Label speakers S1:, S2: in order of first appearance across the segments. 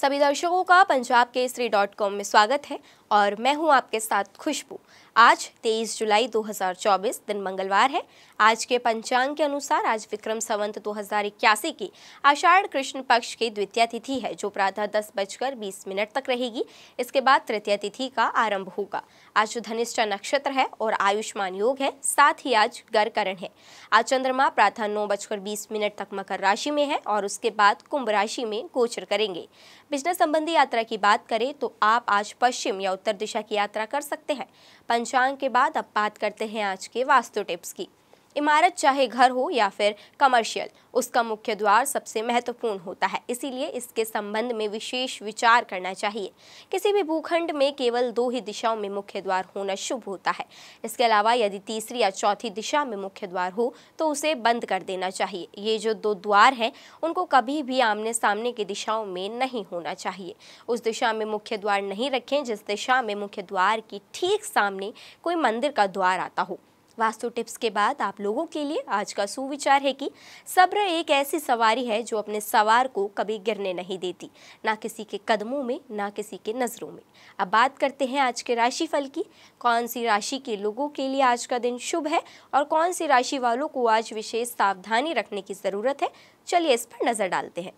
S1: सभी दर्शकों का पंजाब केसरी डॉट कॉम में स्वागत है और मैं हूं आपके साथ खुशबू आज 23 जुलाई 2024 दिन मंगलवार है आज के पंचांग के अनुसार आज विक्रम संवंत दो की आषाढ़ कृष्ण पक्ष की द्वितीय तिथि है जो प्रातः दस बजकर बीस मिनट तक रहेगी इसके बाद तृतीय तिथि का आरंभ होगा आज धनिष्ठा नक्षत्र है और आयुष्मान योग है साथ ही आज गर्करण है आज चंद्रमा प्रातः नौ बजकर बीस मिनट तक मकर राशि में है और उसके बाद कुंभ राशि में गोचर करेंगे बिजनेस संबंधी यात्रा की बात करें तो आप आज पश्चिम या उत्तर दिशा की यात्रा कर सकते हैं पंचांग के बाद अब बात करते हैं आज के वास्तु टिप्स की इमारत चाहे घर हो या फिर कमर्शियल उसका मुख्य द्वार सबसे महत्वपूर्ण होता है इसीलिए इसके संबंध में विशेष विचार करना चाहिए किसी भी भूखंड में केवल दो ही दिशाओं में मुख्य द्वार होना शुभ होता है इसके अलावा यदि तीसरी या चौथी दिशा में मुख्य द्वार हो तो उसे बंद कर देना चाहिए ये जो दो द्वार हैं उनको कभी भी आमने सामने की दिशाओं में नहीं होना चाहिए उस दिशा में मुख्य द्वार नहीं रखें जिस दिशा में मुख्य द्वार की ठीक सामने कोई मंदिर का द्वार आता हो वास्तु टिप्स के बाद आप लोगों के लिए आज का सुविचार है कि सब्र एक ऐसी सवारी है जो अपने सवार को कभी गिरने नहीं देती ना किसी के कदमों में ना किसी के नज़रों में अब बात करते हैं आज के राशिफल की कौन सी राशि के लोगों के लिए आज का दिन शुभ है और कौन सी राशि वालों को आज विशेष सावधानी रखने की ज़रूरत है चलिए इस पर नज़र डालते हैं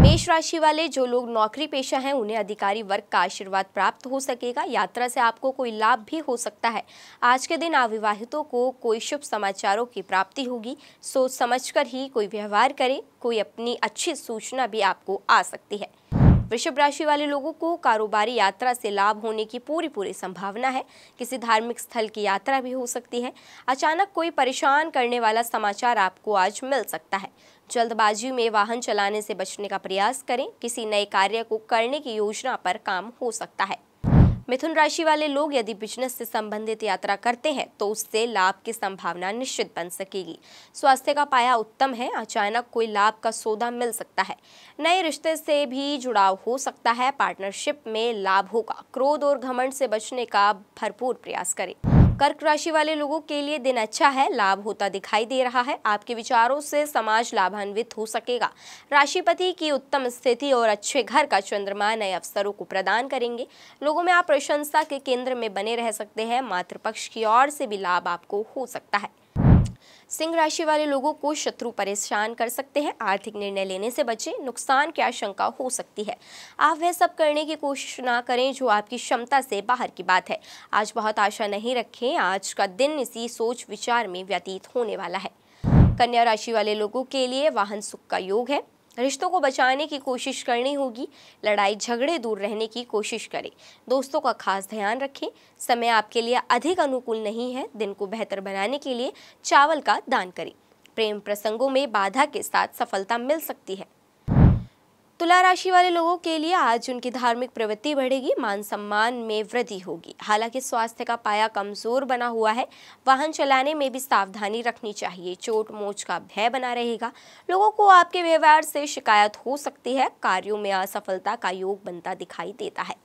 S1: मेष राशि वाले जो लोग नौकरी पेशा हैं उन्हें अधिकारी वर्ग का आशीर्वाद प्राप्त हो सकेगा यात्रा से आपको कोई लाभ भी हो सकता है आज के दिन अविवाहितों को कोई शुभ समाचारों की प्राप्ति होगी सोच समझकर ही कोई व्यवहार करे कोई अपनी अच्छी सूचना भी आपको आ सकती है वृषभ राशि वाले लोगों को कारोबारी यात्रा से लाभ होने की पूरी पूरी संभावना है किसी धार्मिक स्थल की यात्रा भी हो सकती है अचानक कोई परेशान करने वाला समाचार आपको आज मिल सकता है जल्दबाजी में वाहन चलाने से बचने का प्रयास करें किसी नए कार्य को करने की योजना पर काम हो सकता है मिथुन राशि वाले लोग यदि बिजनेस से संबंधित यात्रा करते हैं तो उससे लाभ की संभावना निश्चित बन सकेगी स्वास्थ्य का पाया उत्तम है अचानक कोई लाभ का सौदा मिल सकता है नए रिश्ते से भी जुड़ाव हो सकता है पार्टनरशिप में लाभ होगा क्रोध और घमंड से बचने का भरपूर प्रयास करें कर्क राशि वाले लोगों के लिए दिन अच्छा है लाभ होता दिखाई दे रहा है आपके विचारों से समाज लाभान्वित हो सकेगा राशिपति की उत्तम स्थिति और अच्छे घर का चंद्रमा नए अवसरों को प्रदान करेंगे लोगों में आप प्रशंसा के केंद्र में बने रह सकते हैं मातृपक्ष की ओर से भी लाभ आपको हो सकता है सिंह राशि वाले लोगों को शत्रु परेशान कर सकते हैं आर्थिक निर्णय लेने से बचें नुकसान की आशंका हो सकती है आप वह सब करने की कोशिश ना करें जो आपकी क्षमता से बाहर की बात है आज बहुत आशा नहीं रखें आज का दिन इसी सोच विचार में व्यतीत होने वाला है कन्या राशि वाले लोगों के लिए वाहन सुख का योग है रिश्तों को बचाने की कोशिश करनी होगी लड़ाई झगड़े दूर रहने की कोशिश करें दोस्तों का खास ध्यान रखें समय आपके लिए अधिक अनुकूल नहीं है दिन को बेहतर बनाने के लिए चावल का दान करें प्रेम प्रसंगों में बाधा के साथ सफलता मिल सकती है तुला राशि वाले लोगों के लिए आज उनकी धार्मिक प्रवृत्ति बढ़ेगी मान सम्मान में वृद्धि होगी हालांकि स्वास्थ्य का पाया कमजोर बना हुआ है वाहन चलाने में भी सावधानी रखनी चाहिए चोट मोच का भय बना रहेगा लोगों को आपके व्यवहार से शिकायत हो सकती है कार्यों में असफलता का योग बनता दिखाई देता है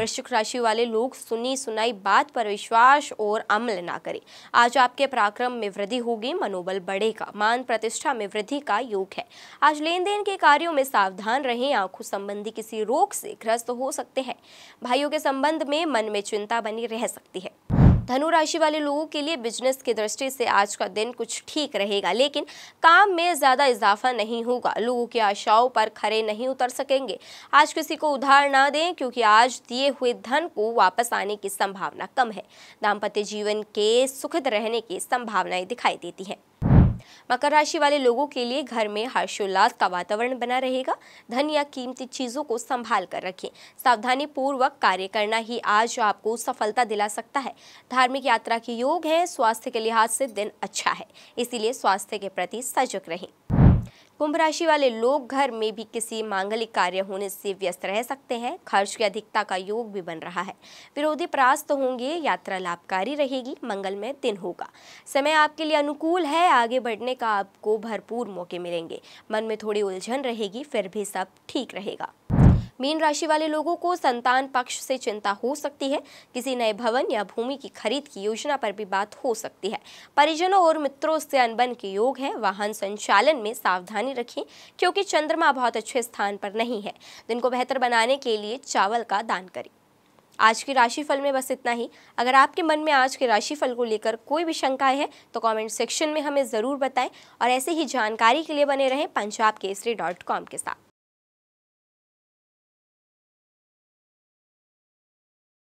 S1: वृश्चिक राशि वाले लोग सुनी सुनाई बात पर विश्वास और अमल ना करें आज आपके पराक्रम में वृद्धि होगी मनोबल बढ़ेगा मान प्रतिष्ठा में वृद्धि का योग है आज लेन देन के कार्यों में सावधान रहें आंखों संबंधी किसी रोग से ग्रस्त हो सकते हैं भाइयों के संबंध में मन में चिंता बनी रह सकती है धनु राशि वाले लोगों के लिए बिजनेस की दृष्टि से आज का दिन कुछ ठीक रहेगा लेकिन काम में ज़्यादा इजाफा नहीं होगा लोगों की आशाओं पर खरे नहीं उतर सकेंगे आज किसी को उधार ना दें क्योंकि आज दिए हुए धन को वापस आने की संभावना कम है दाम्पत्य जीवन के सुखद रहने की संभावनाएं दिखाई देती हैं मकर राशि वाले लोगों के लिए घर में हर्षोल्लास का वातावरण बना रहेगा धन या कीमती चीजों को संभाल कर रखें सावधानी पूर्वक कार्य करना ही आज आपको सफलता दिला सकता है धार्मिक यात्रा के योग है स्वास्थ्य के लिहाज से दिन अच्छा है इसीलिए स्वास्थ्य के प्रति सजग रहें कुंभ राशि वाले लोग घर में भी किसी मांगलिक कार्य होने से व्यस्त रह सकते हैं खर्च की अधिकता का योग भी बन रहा है विरोधी परास्त तो होंगे यात्रा लाभकारी रहेगी मंगलमय दिन होगा समय आपके लिए अनुकूल है आगे बढ़ने का आपको भरपूर मौके मिलेंगे मन में थोड़ी उलझन रहेगी फिर भी सब ठीक रहेगा मीन राशि वाले लोगों को संतान पक्ष से चिंता हो सकती है किसी नए भवन या भूमि की खरीद की योजना पर भी बात हो सकती है परिजनों और मित्रों से अनबन के योग है वाहन संचालन में सावधानी रखें क्योंकि चंद्रमा बहुत अच्छे स्थान पर नहीं है दिन को बेहतर बनाने के लिए चावल का दान करें आज के राशिफल में बस इतना ही अगर आपके मन में आज के राशिफल को लेकर कोई भी शंका है तो कमेंट सेक्शन में हमें ज़रूर बताएं और ऐसे ही जानकारी के लिए बने रहें पंजाब केसरी डॉट कॉम के साथ